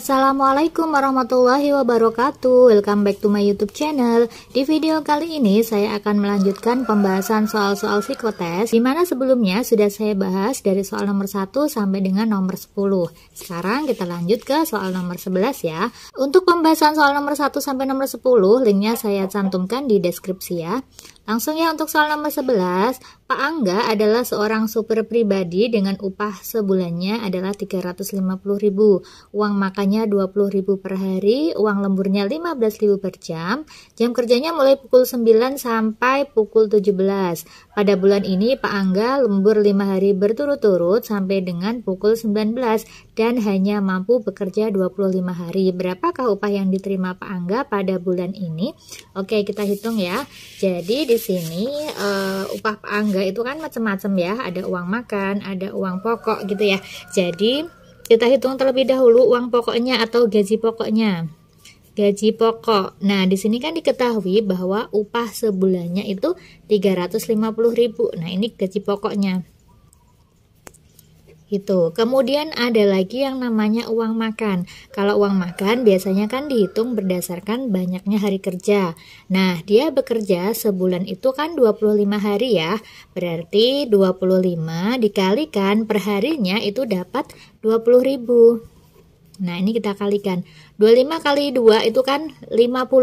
Assalamualaikum warahmatullahi wabarakatuh Welcome back to my youtube channel Di video kali ini saya akan melanjutkan pembahasan soal-soal psikotes Dimana sebelumnya sudah saya bahas dari soal nomor 1 sampai dengan nomor 10 Sekarang kita lanjut ke soal nomor 11 ya Untuk pembahasan soal nomor 1 sampai nomor 10 Linknya saya cantumkan di deskripsi ya Langsung ya untuk soal nomor 11, Pak Angga adalah seorang super pribadi dengan upah sebulannya adalah 350.000, uang makannya 20.000 per hari, uang lemburnya 15.000 per jam, jam kerjanya mulai pukul 9 sampai pukul 17. Pada bulan ini, Pak Angga lembur 5 hari berturut-turut sampai dengan pukul 19 dan hanya mampu bekerja 25 hari. Berapakah upah yang diterima Pak Angga pada bulan ini? Oke, kita hitung ya. Jadi di sini uh, upah Pak Angga itu kan macam-macam ya. Ada uang makan, ada uang pokok gitu ya. Jadi kita hitung terlebih dahulu uang pokoknya atau gaji pokoknya gaji pokok. Nah, di sini kan diketahui bahwa upah sebulannya itu 350.000. Nah, ini gaji pokoknya. Gitu. Kemudian ada lagi yang namanya uang makan. Kalau uang makan biasanya kan dihitung berdasarkan banyaknya hari kerja. Nah, dia bekerja sebulan itu kan 25 hari ya. Berarti 25 dikalikan perharinya itu dapat 20.000. Nah, ini kita kalikan. 25 kali 2 itu kan 50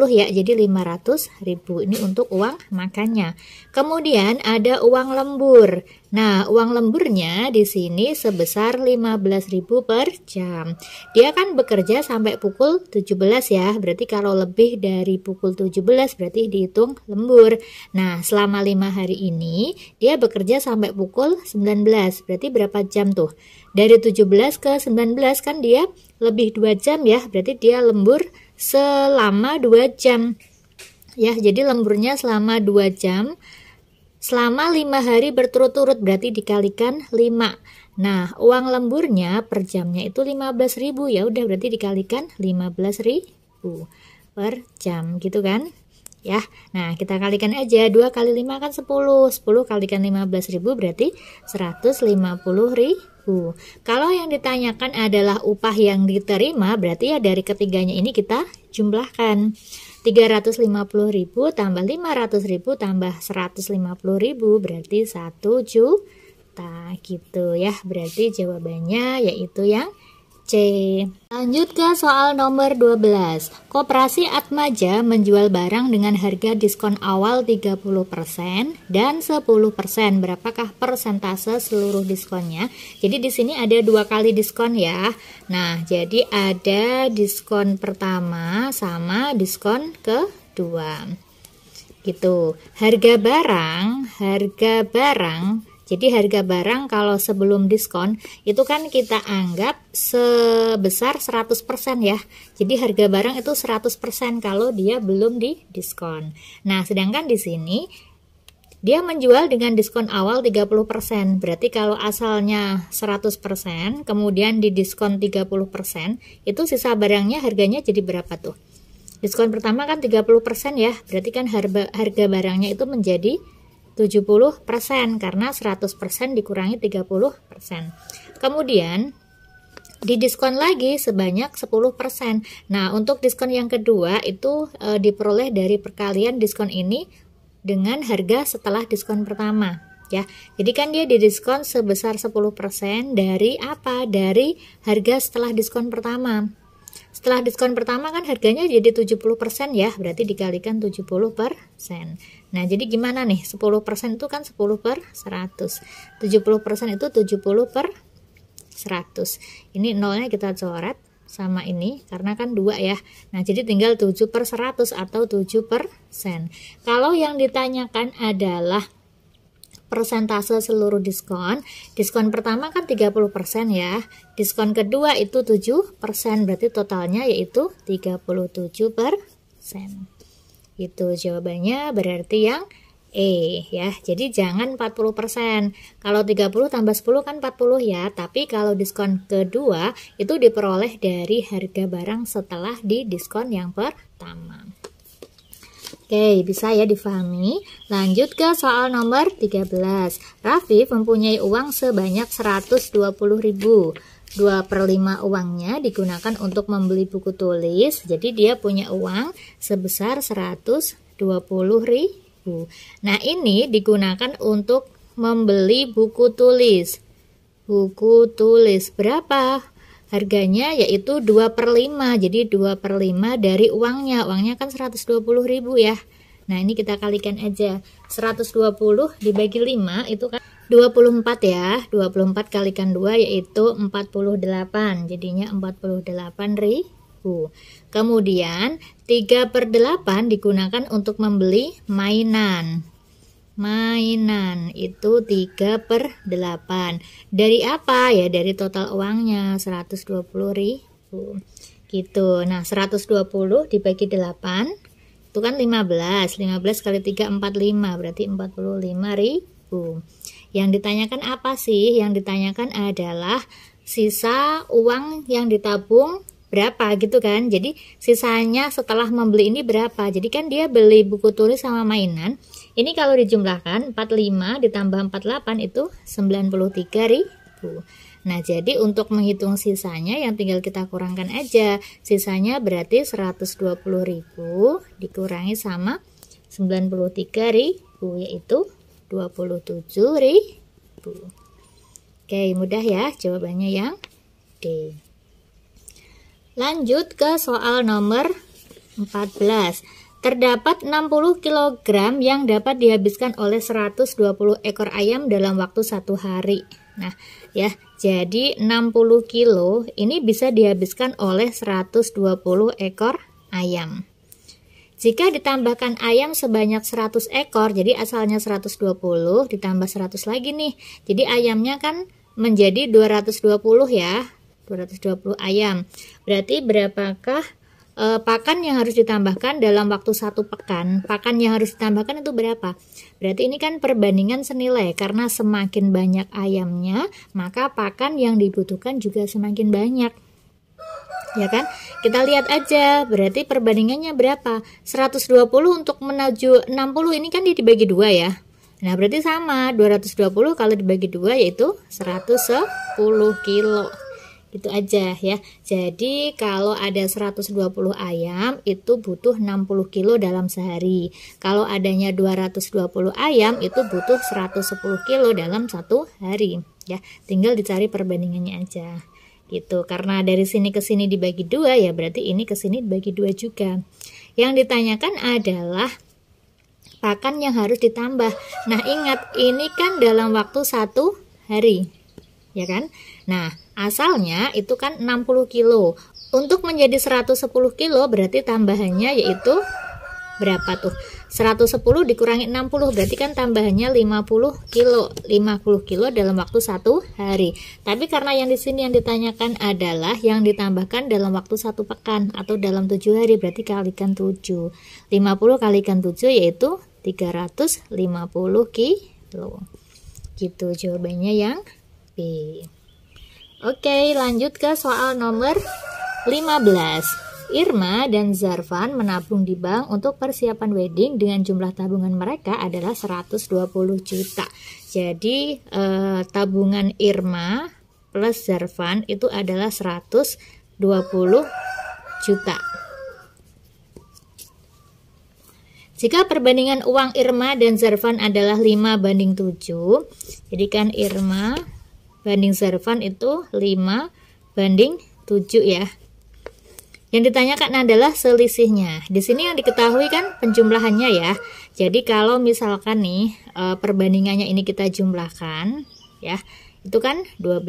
ya, jadi 500 ribu ini untuk uang makannya. Kemudian ada uang lembur. Nah, uang lemburnya di sini sebesar 15 ribu per jam. Dia kan bekerja sampai pukul 17 ya, berarti kalau lebih dari pukul 17 berarti dihitung lembur. Nah, selama 5 hari ini dia bekerja sampai pukul 19, berarti berapa jam tuh? Dari 17 ke 19 kan dia lebih 2 jam ya, berarti dia dia lembur selama 2 jam. Ya, jadi lemburnya selama 2 jam selama 5 hari berturut-turut berarti dikalikan 5. Nah, uang lemburnya per jamnya itu ribu ya udah berarti dikalikan ribu per jam gitu kan ya. Nah, kita kalikan aja 2 kali 5 kan 10. 10 kalikan 15.000 berarti 150.000. Kalau yang ditanyakan adalah upah yang diterima, berarti ya dari ketiganya ini kita jumlahkan. 350.000 tambah 500.000 tambah 150.000 berarti 1 juta gitu ya. Berarti jawabannya yaitu yang C. Lanjut ke soal nomor 12. Koperasi Atmaja menjual barang dengan harga diskon awal 30% dan 10%. Berapakah persentase seluruh diskonnya? Jadi di sini ada dua kali diskon ya. Nah, jadi ada diskon pertama sama diskon kedua. Gitu. Harga barang, harga barang jadi harga barang kalau sebelum diskon itu kan kita anggap sebesar 100% ya. Jadi harga barang itu 100% kalau dia belum di diskon. Nah, sedangkan di sini dia menjual dengan diskon awal 30%. Berarti kalau asalnya 100%, kemudian di diskon 30%, itu sisa barangnya harganya jadi berapa tuh? Diskon pertama kan 30% ya, berarti kan harga, harga barangnya itu menjadi 70% karena 100% dikurangi 30%. Kemudian didiskon lagi sebanyak 10%. Nah, untuk diskon yang kedua itu e, diperoleh dari perkalian diskon ini dengan harga setelah diskon pertama ya. Jadi kan dia didiskon sebesar 10% dari apa? Dari harga setelah diskon pertama. Setelah diskon pertama kan harganya jadi 70% ya, berarti dikalikan 70%. Nah, jadi gimana nih? 10% itu kan 10 per 100. 70% itu 70 per 100. Ini nolnya kita coret sama ini karena kan dua ya nah jadi tinggal 7 per 100 atau 7 persen kalau yang ditanyakan adalah persentase seluruh diskon. Diskon pertama kan 30% ya. Diskon kedua itu 7%, berarti totalnya yaitu 37%. Itu jawabannya berarti yang E ya. Jadi jangan 40%. Kalau 30 tambah 10 kan 40 ya, tapi kalau diskon kedua itu diperoleh dari harga barang setelah di diskon yang pertama. Oke, bisa ya difahami. Lanjut ke soal nomor 13. Raffi mempunyai uang sebanyak 120 ribu. 2 per 5 uangnya digunakan untuk membeli buku tulis. Jadi dia punya uang sebesar 120 ribu. Nah ini digunakan untuk membeli buku tulis. Buku tulis berapa? Harganya yaitu 2 per 5, jadi 2 per 5 dari uangnya. Uangnya kan 120 ribu ya. Nah ini kita kalikan aja. 120 dibagi 5 itu kan 24 ya. 24 kalikan 2 yaitu 48. Jadinya 48 ribu. Kemudian 3 per 8 digunakan untuk membeli mainan mainan itu 3 per 8 dari apa ya dari total uangnya 120 ribu gitu nah 120 dibagi 8 itu kan 15 15 kali 3 45 berarti 45 ribu yang ditanyakan apa sih yang ditanyakan adalah sisa uang yang ditabung berapa gitu kan jadi sisanya setelah membeli ini berapa jadi kan dia beli buku tulis sama mainan ini kalau dijumlahkan 45 ditambah 48 itu 93 ribu. Nah, jadi untuk menghitung sisanya yang tinggal kita kurangkan aja. Sisanya berarti 120 ribu dikurangi sama 93 ribu yaitu 27 ribu. Oke, mudah ya jawabannya yang D. Lanjut ke soal nomor 14. Terdapat 60 kg yang dapat dihabiskan oleh 120 ekor ayam dalam waktu satu hari. Nah, ya, jadi 60 kg ini bisa dihabiskan oleh 120 ekor ayam. Jika ditambahkan ayam sebanyak 100 ekor, jadi asalnya 120 ditambah 100 lagi nih. Jadi ayamnya kan menjadi 220 ya. 220 ayam. Berarti berapakah e, pakan yang harus ditambahkan dalam waktu satu pekan, pakan yang harus ditambahkan itu berapa? Berarti ini kan perbandingan senilai karena semakin banyak ayamnya, maka pakan yang dibutuhkan juga semakin banyak. Ya kan? Kita lihat aja, berarti perbandingannya berapa? 120 untuk menuju 60 ini kan dibagi dua ya. Nah, berarti sama 220 kalau dibagi dua yaitu 110 kilo itu aja ya jadi kalau ada 120 ayam itu butuh 60 kilo dalam sehari kalau adanya 220 ayam itu butuh 110 kilo dalam satu hari ya tinggal dicari perbandingannya aja gitu karena dari sini ke sini dibagi dua ya berarti ini ke sini dibagi dua juga yang ditanyakan adalah pakan yang harus ditambah nah ingat ini kan dalam waktu satu hari ya kan nah Asalnya itu kan 60 kilo. Untuk menjadi 110 kilo berarti tambahannya yaitu berapa tuh? 110 dikurangi 60 berarti kan tambahannya 50 kilo. 50 kilo dalam waktu satu hari. Tapi karena yang di sini yang ditanyakan adalah yang ditambahkan dalam waktu satu pekan atau dalam tujuh hari berarti kalikan 7. 50 kalikan 7 yaitu 350 kilo. Gitu jawabannya yang B. Oke, lanjut ke soal nomor 15. Irma dan Zarvan menabung di bank untuk persiapan wedding dengan jumlah tabungan mereka adalah 120 juta. Jadi, eh, tabungan Irma plus Zarvan itu adalah 120 juta. Jika perbandingan uang Irma dan Zarvan adalah 5 banding 7, jadikan Irma banding servant itu 5 banding 7 ya. Yang ditanyakan adalah selisihnya. Di sini yang diketahui kan penjumlahannya ya. Jadi kalau misalkan nih eh, perbandingannya ini kita jumlahkan ya. Itu kan 12.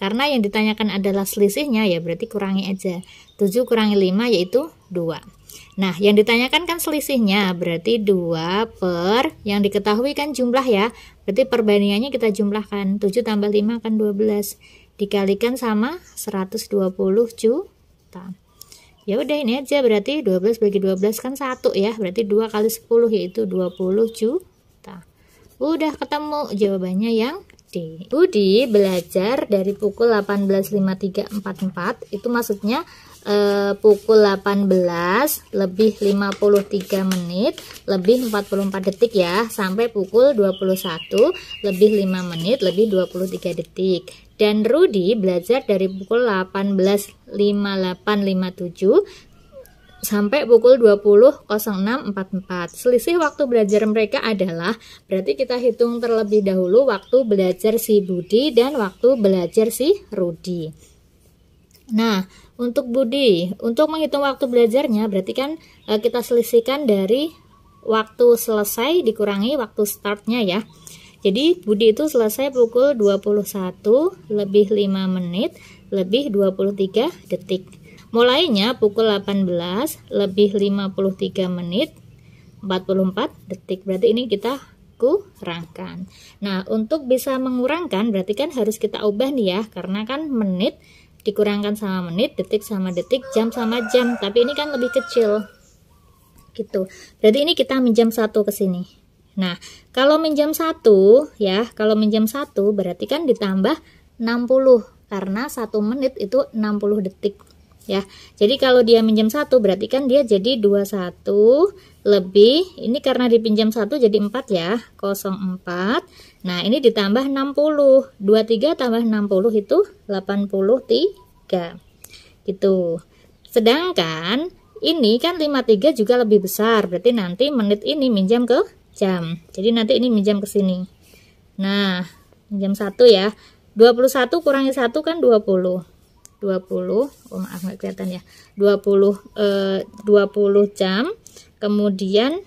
Karena yang ditanyakan adalah selisihnya ya berarti kurangi aja. 7 kurangi 5 yaitu 2. Nah, yang ditanyakan kan selisihnya, berarti 2 per, yang diketahui kan jumlah ya, berarti perbandingannya kita jumlahkan, 7 tambah 5 akan 12, dikalikan sama 120 juta. Ya udah ini aja, berarti 12 bagi 12 kan 1 ya, berarti 2 kali 10 yaitu 20 juta. Udah ketemu jawabannya yang D. Budi belajar dari pukul 18.5344, itu maksudnya eh, pukul 18 lebih 53 menit lebih 44 detik ya sampai pukul 21 lebih 5 menit lebih 23 detik dan Rudi belajar dari pukul 18.5857 sampai pukul 20.06.44. Selisih waktu belajar mereka adalah berarti kita hitung terlebih dahulu waktu belajar si Budi dan waktu belajar si Rudi. Nah, untuk Budi, untuk menghitung waktu belajarnya berarti kan e, kita selisihkan dari waktu selesai dikurangi waktu startnya ya. Jadi Budi itu selesai pukul 21 lebih 5 menit lebih 23 detik. Mulainya pukul 18 lebih 53 menit 44 detik. Berarti ini kita kurangkan. Nah, untuk bisa mengurangkan berarti kan harus kita ubah nih ya, karena kan menit dikurangkan sama menit detik sama detik jam sama jam tapi ini kan lebih kecil gitu berarti ini kita minjam satu ke sini nah kalau minjam satu ya kalau minjam satu berarti kan ditambah 60 karena satu menit itu 60 detik ya jadi kalau dia minjam satu berarti kan dia jadi 21 lebih ini karena dipinjam satu jadi 4 ya 04 nah ini ditambah 60 23 tambah 60 itu 83 gitu sedangkan ini kan 53 juga lebih besar berarti nanti menit ini minjam ke jam jadi nanti ini minjam ke sini nah minjam satu ya 21 kurangi satu kan 20 20 oh maaf nggak kelihatan ya 20 eh, 20 jam kemudian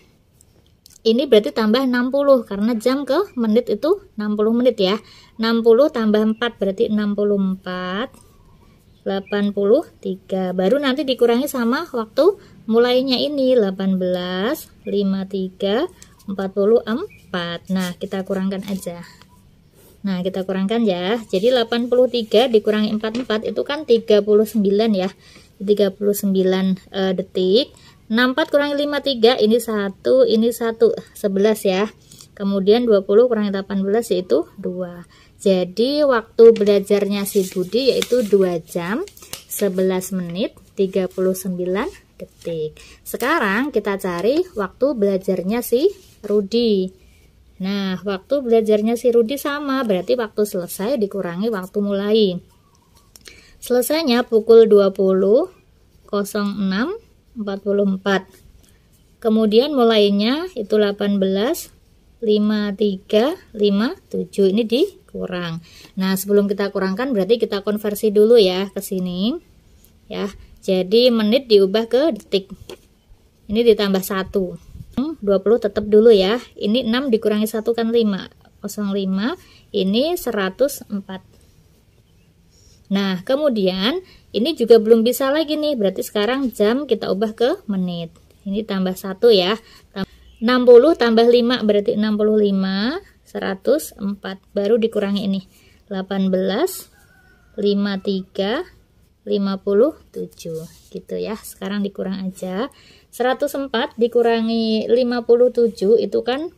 ini berarti tambah 60 karena jam ke menit itu 60 menit ya 60 tambah 4 berarti 64 83 baru nanti dikurangi sama waktu mulainya ini 18 53 44 nah kita kurangkan aja nah kita kurangkan ya jadi 83 dikurangi 44 itu kan 39 ya 39 uh, eh, detik 64 kurangi 53 ini 1 ini 1 11 ya kemudian 20 kurangi 18 yaitu 2 jadi waktu belajarnya si Budi yaitu 2 jam 11 menit 39 detik sekarang kita cari waktu belajarnya si Rudi nah waktu belajarnya si Rudi sama berarti waktu selesai dikurangi waktu mulai selesainya pukul 20 06 44 kemudian mulainya itu 18 53 57 ini dikurang nah sebelum kita kurangkan berarti kita konversi dulu ya ke sini ya jadi menit diubah ke detik ini ditambah 1 20 tetap dulu ya ini 6 dikurangi 1 kan 5 05 ini 104 nah kemudian ini juga belum bisa lagi nih, berarti sekarang jam kita ubah ke menit. Ini tambah satu ya. 60 tambah 5 berarti 65, 104 baru dikurangi ini. 18 53 57 gitu ya. Sekarang dikurang aja. 104 dikurangi 57 itu kan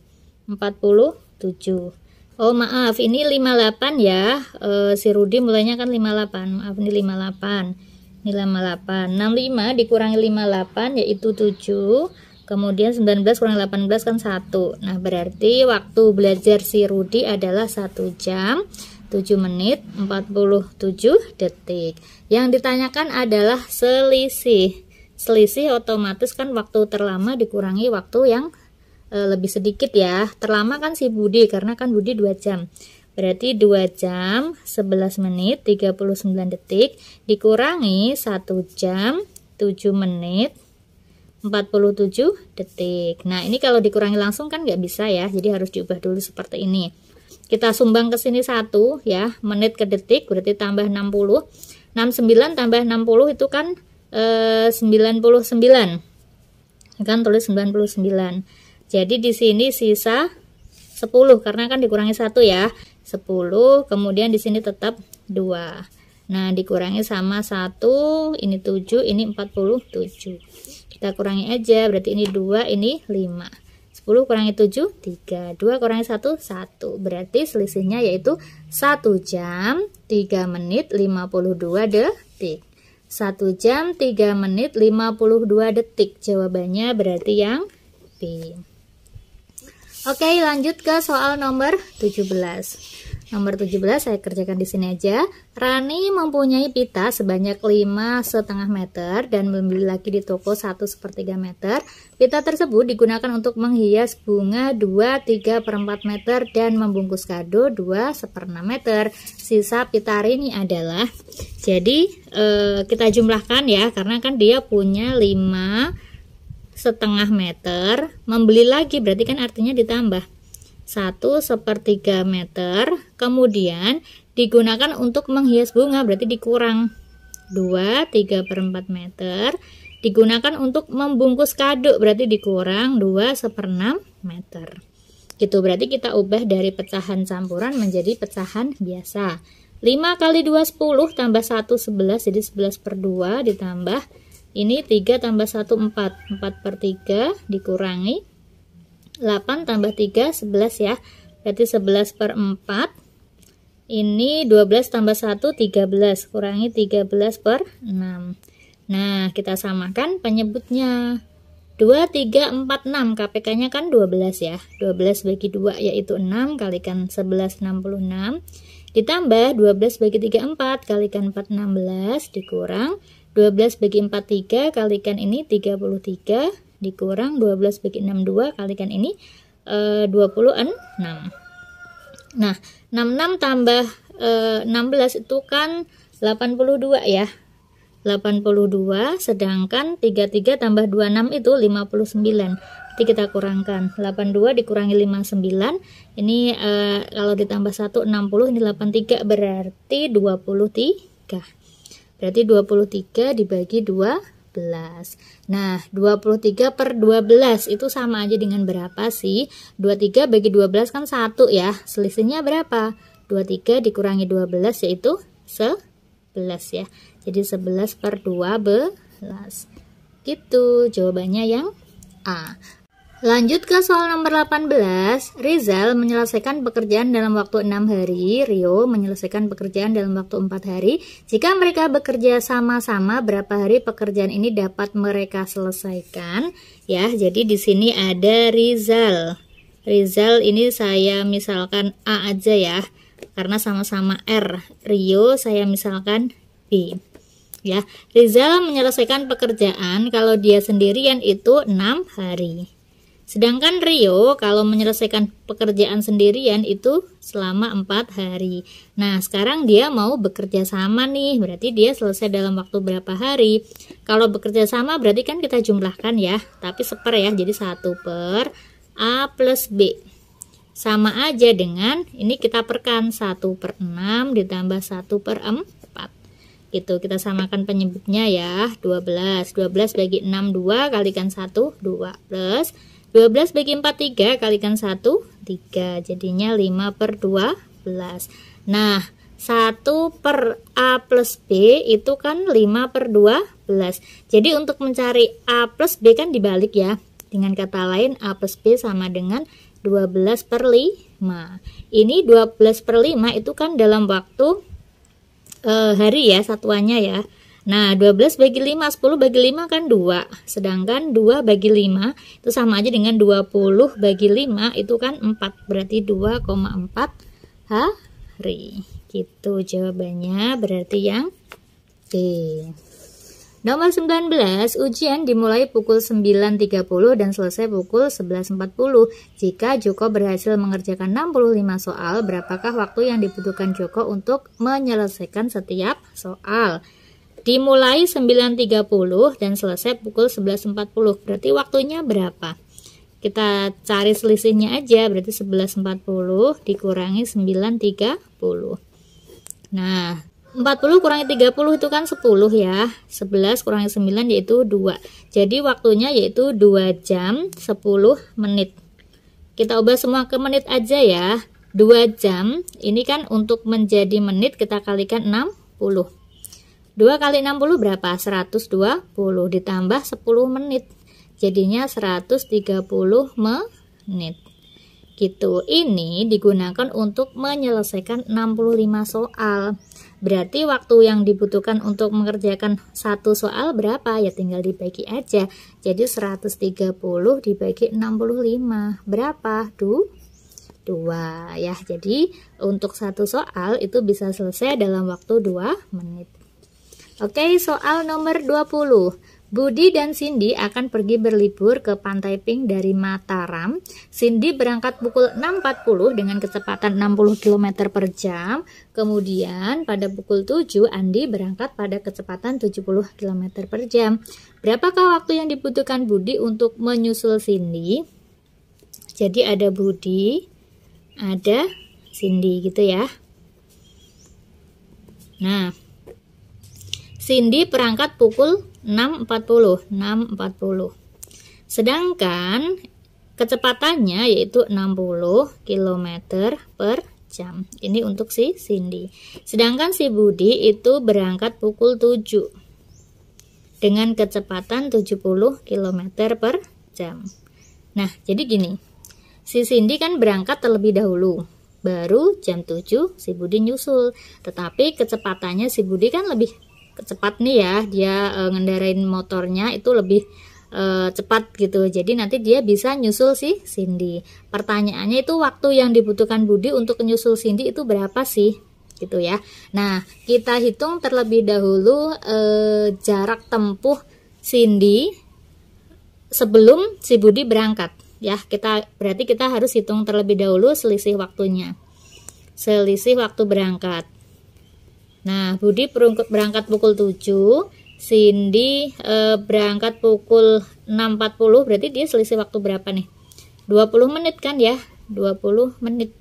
47. Oh maaf, ini 58 ya. E, si Rudi mulainya kan 58. Maaf ini 58. Ini 58. 65 dikurangi 58 yaitu 7. Kemudian 19 kurang 18 kan 1. Nah, berarti waktu belajar si Rudi adalah 1 jam 7 menit 47 detik. Yang ditanyakan adalah selisih. Selisih otomatis kan waktu terlama dikurangi waktu yang e, lebih sedikit ya terlama kan si Budi karena kan Budi 2 jam berarti 2 jam 11 menit 39 detik dikurangi 1 jam 7 menit 47 detik nah ini kalau dikurangi langsung kan nggak bisa ya jadi harus diubah dulu seperti ini kita sumbang ke sini 1 ya menit ke detik berarti tambah 60 69 tambah 60 itu kan eh, 99 kan tulis 99 jadi di sini sisa 10 karena kan dikurangi 1 ya. 10 kemudian di sini tetap 2. Nah, dikurangi sama 1, ini 7, ini 47. Kita kurangi aja, berarti ini 2, ini 5. 10 kurangi 7, 3. 2 kurangi 1, 1. Berarti selisihnya yaitu 1 jam 3 menit 52 detik. 1 jam 3 menit 52 detik. Jawabannya berarti yang B. Oke, lanjut ke soal nomor 17. Nomor 17 saya kerjakan di sini aja. Rani mempunyai pita sebanyak 5 setengah meter dan membeli lagi di toko 1 sepertiga meter. Pita tersebut digunakan untuk menghias bunga 2 3 per 4 meter dan membungkus kado 2 seper 6 meter. Sisa pita Rini adalah, jadi eh, kita jumlahkan ya, karena kan dia punya 5 setengah meter membeli lagi berarti kan artinya ditambah 1 sepertiga meter kemudian digunakan untuk menghias bunga berarti dikurang 2 3 per 4 meter digunakan untuk membungkus kado berarti dikurang 2 seper 6 meter gitu berarti kita ubah dari pecahan campuran menjadi pecahan biasa 5 kali 2 10 tambah 1 11 jadi 11 per 2 ditambah ini 3 tambah 1, 4. 4 per 3 dikurangi. 8 tambah 3, 11 ya. Berarti 11 per 4. Ini 12 tambah 1, 13. Kurangi 13 per 6. Nah, kita samakan penyebutnya. 2, 3, 4, 6. KPK-nya kan 12 ya. 12 bagi 2 yaitu 6. Kalikan 11, 66. Ditambah 12 bagi 3, 4. Kalikan 4, 16. Dikurang 12 bagi 43 kalikan ini 33 dikurang 12 bagi 62 kalikan ini e, eh, 26 nah 66 tambah e, eh, 16 itu kan 82 ya 82 sedangkan 33 tambah 26 itu 59 nanti kita kurangkan 82 dikurangi 59 ini e, kalau ditambah 1 60 ini 83 berarti 23 Berarti 23 dibagi 12. Nah, 23 per 12 itu sama aja dengan berapa sih? 23 bagi 12 kan 1 ya. Selisihnya berapa? 23 dikurangi 12 yaitu 11 ya. Jadi 11 per 12. Gitu jawabannya yang A. Lanjut ke soal nomor 18, Rizal menyelesaikan pekerjaan dalam waktu 6 hari, Rio menyelesaikan pekerjaan dalam waktu 4 hari. Jika mereka bekerja sama-sama, berapa hari pekerjaan ini dapat mereka selesaikan? Ya, jadi di sini ada Rizal. Rizal ini saya misalkan A aja ya, karena sama-sama R. Rio saya misalkan B. Ya, Rizal menyelesaikan pekerjaan kalau dia sendirian itu 6 hari. Sedangkan Rio kalau menyelesaikan pekerjaan sendirian itu selama 4 hari. Nah, sekarang dia mau bekerja sama nih, berarti dia selesai dalam waktu berapa hari. Kalau bekerja sama berarti kan kita jumlahkan ya, tapi seper ya, jadi 1 per A plus B. Sama aja dengan, ini kita perkan 1 per 6 ditambah 1 per 4. Gitu, kita samakan penyebutnya ya, 12. 12 bagi 6, 2, kalikan 1, 2, plus 12 bagi 4, 3 kalikan 1, 3. Jadinya 5 per 12. Nah, 1 per A plus B itu kan 5 per 12. Jadi untuk mencari A plus B kan dibalik ya. Dengan kata lain A plus B sama dengan 12 per 5. Ini 12 per 5 itu kan dalam waktu uh, hari ya satuannya ya. Nah, 12 bagi 5, 10 bagi 5 kan 2. Sedangkan 2 bagi 5 itu sama aja dengan 20 bagi 5 itu kan 4. Berarti 2,4 hari. Gitu jawabannya, berarti yang D. Nomor 19, ujian dimulai pukul 9.30 dan selesai pukul 11.40. Jika Joko berhasil mengerjakan 65 soal, berapakah waktu yang dibutuhkan Joko untuk menyelesaikan setiap soal? Dimulai 9.30 dan selesai pukul 11.40. Berarti waktunya berapa? Kita cari selisihnya aja, berarti 11.40 dikurangi 9.30. Nah, 40 kurangi 30 itu kan 10 ya. 11 kurangi 9 yaitu 2. Jadi waktunya yaitu 2 jam 10 menit. Kita ubah semua ke menit aja ya. 2 jam ini kan untuk menjadi menit kita kalikan 60. 2 kali 60 berapa? 120 ditambah 10 menit. Jadinya 130 menit. Gitu. Ini digunakan untuk menyelesaikan 65 soal. Berarti waktu yang dibutuhkan untuk mengerjakan satu soal berapa? Ya tinggal dibagi aja. Jadi 130 dibagi 65. Berapa? tuh dua ya jadi untuk satu soal itu bisa selesai dalam waktu dua menit Oke, soal nomor 20. Budi dan Cindy akan pergi berlibur ke Pantai Pink dari Mataram. Cindy berangkat pukul 6.40 dengan kecepatan 60 km per jam. Kemudian pada pukul 7, Andi berangkat pada kecepatan 70 km per jam. Berapakah waktu yang dibutuhkan Budi untuk menyusul Cindy? Jadi ada Budi, ada Cindy gitu ya. Nah, Cindy berangkat pukul 6.40, 6.40. Sedangkan kecepatannya yaitu 60 km per jam. Ini untuk si Cindy. Sedangkan si Budi itu berangkat pukul 7 dengan kecepatan 70 km per jam. Nah, jadi gini, si Cindy kan berangkat terlebih dahulu, baru jam 7 si Budi nyusul, tetapi kecepatannya si Budi kan lebih cepat nih ya dia e, ngendarain motornya itu lebih e, cepat gitu jadi nanti dia bisa nyusul si Cindy pertanyaannya itu waktu yang dibutuhkan Budi untuk nyusul Cindy itu berapa sih gitu ya nah kita hitung terlebih dahulu e, jarak tempuh Cindy sebelum si Budi berangkat ya kita berarti kita harus hitung terlebih dahulu selisih waktunya selisih waktu berangkat Nah, Budi berangkat pukul 7, Cindy e, berangkat pukul 6.40, eh, berarti dia selisih waktu berapa nih? 20 menit kan ya? 20 menit.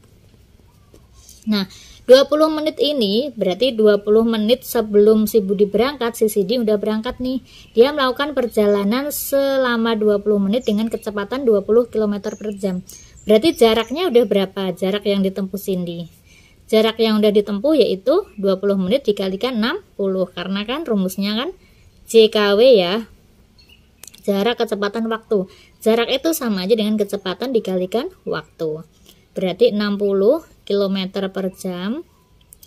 Nah, 20 menit ini berarti 20 menit sebelum si Budi berangkat, si Cindy udah berangkat nih. Dia melakukan perjalanan selama 20 menit dengan kecepatan 20 km per jam. Berarti jaraknya udah berapa jarak yang ditempuh Cindy? jarak yang udah ditempuh yaitu 20 menit dikalikan 60 karena kan rumusnya kan JKW ya jarak kecepatan waktu jarak itu sama aja dengan kecepatan dikalikan waktu berarti 60 km per jam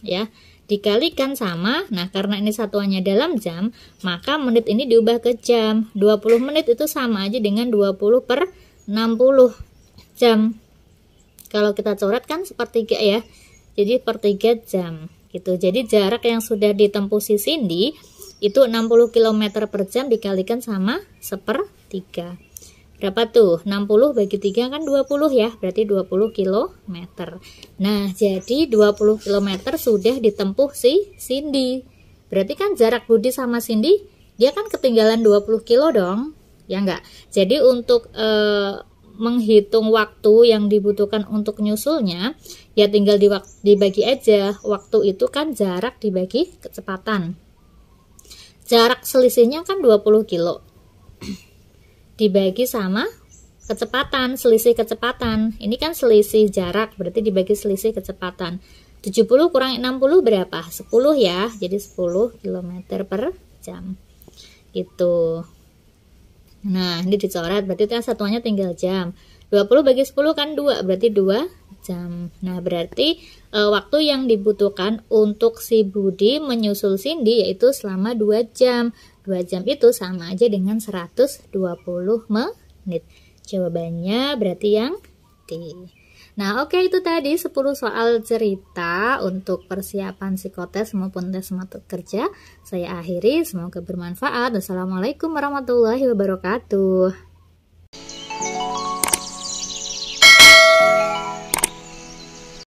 ya dikalikan sama nah karena ini satuannya dalam jam maka menit ini diubah ke jam 20 menit itu sama aja dengan 20 per 60 jam kalau kita coret kan sepertiga ya jadi per 3 jam gitu jadi jarak yang sudah ditempuh si Cindy itu 60 km per jam dikalikan sama seper 3 berapa tuh 60 bagi 3 kan 20 ya berarti 20 km nah jadi 20 km sudah ditempuh si Cindy berarti kan jarak Budi sama Cindy dia kan ketinggalan 20 kilo dong ya enggak jadi untuk eh, menghitung waktu yang dibutuhkan untuk nyusulnya ya tinggal di dibagi aja waktu itu kan jarak dibagi kecepatan jarak selisihnya kan 20 kilo dibagi sama kecepatan selisih kecepatan ini kan selisih jarak berarti dibagi selisih kecepatan 70 kurang 60 berapa? 10 ya jadi 10 km per jam gitu Nah, ini dicoret, berarti kan satuannya tinggal jam. 20 bagi 10 kan 2, berarti 2 jam. Nah, berarti e, waktu yang dibutuhkan untuk si Budi menyusul Cindy yaitu selama 2 jam. 2 jam itu sama aja dengan 120 menit. Jawabannya berarti yang D. Nah, oke okay, itu tadi 10 soal cerita untuk persiapan psikotes maupun tes mata kerja. Saya akhiri, semoga bermanfaat. Assalamualaikum warahmatullahi wabarakatuh.